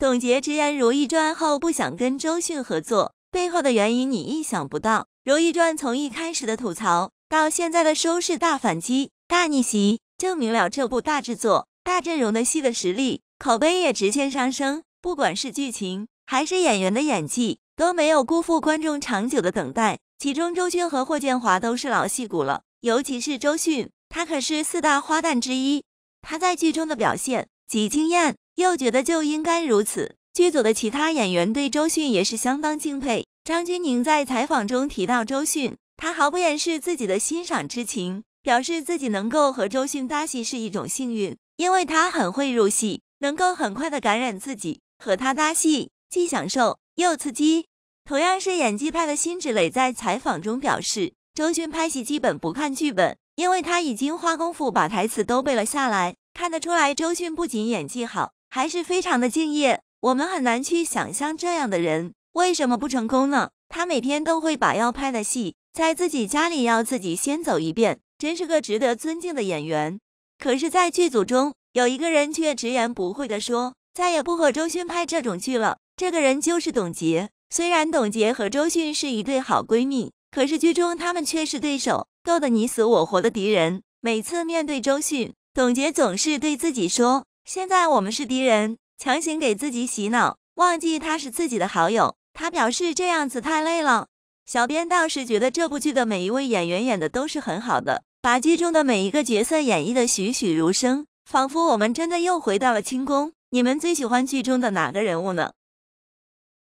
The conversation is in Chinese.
董洁直言《如懿传》后不想跟周迅合作，背后的原因你意想不到。《如懿传》从一开始的吐槽，到现在的收视大反击、大逆袭，证明了这部大制作、大阵容的戏的实力，口碑也直线上升。不管是剧情还是演员的演技，都没有辜负观众长久的等待。其中，周迅和霍建华都是老戏骨了，尤其是周迅，她可是四大花旦之一。她在剧中的表现极惊艳。又觉得就应该如此。剧组的其他演员对周迅也是相当敬佩。张钧甯在采访中提到周迅，他毫不掩饰自己的欣赏之情，表示自己能够和周迅搭戏是一种幸运，因为他很会入戏，能够很快的感染自己，和他搭戏既享受又刺激。同样是演技派的辛芷蕾在采访中表示，周迅拍戏基本不看剧本，因为他已经花功夫把台词都背了下来。看得出来，周迅不仅演技好。还是非常的敬业，我们很难去想象这样的人为什么不成功呢？他每天都会把要拍的戏在自己家里要自己先走一遍，真是个值得尊敬的演员。可是，在剧组中有一个人却直言不讳的说再也不和周迅拍这种剧了。这个人就是董洁。虽然董洁和周迅是一对好闺蜜，可是剧中他们却是对手，斗得你死我活的敌人。每次面对周迅，董洁总是对自己说。现在我们是敌人，强行给自己洗脑，忘记他是自己的好友。他表示这样子太累了。小编倒是觉得这部剧的每一位演员演的都是很好的，把剧中的每一个角色演绎的栩栩如生，仿佛我们真的又回到了清宫。你们最喜欢剧中的哪个人物呢？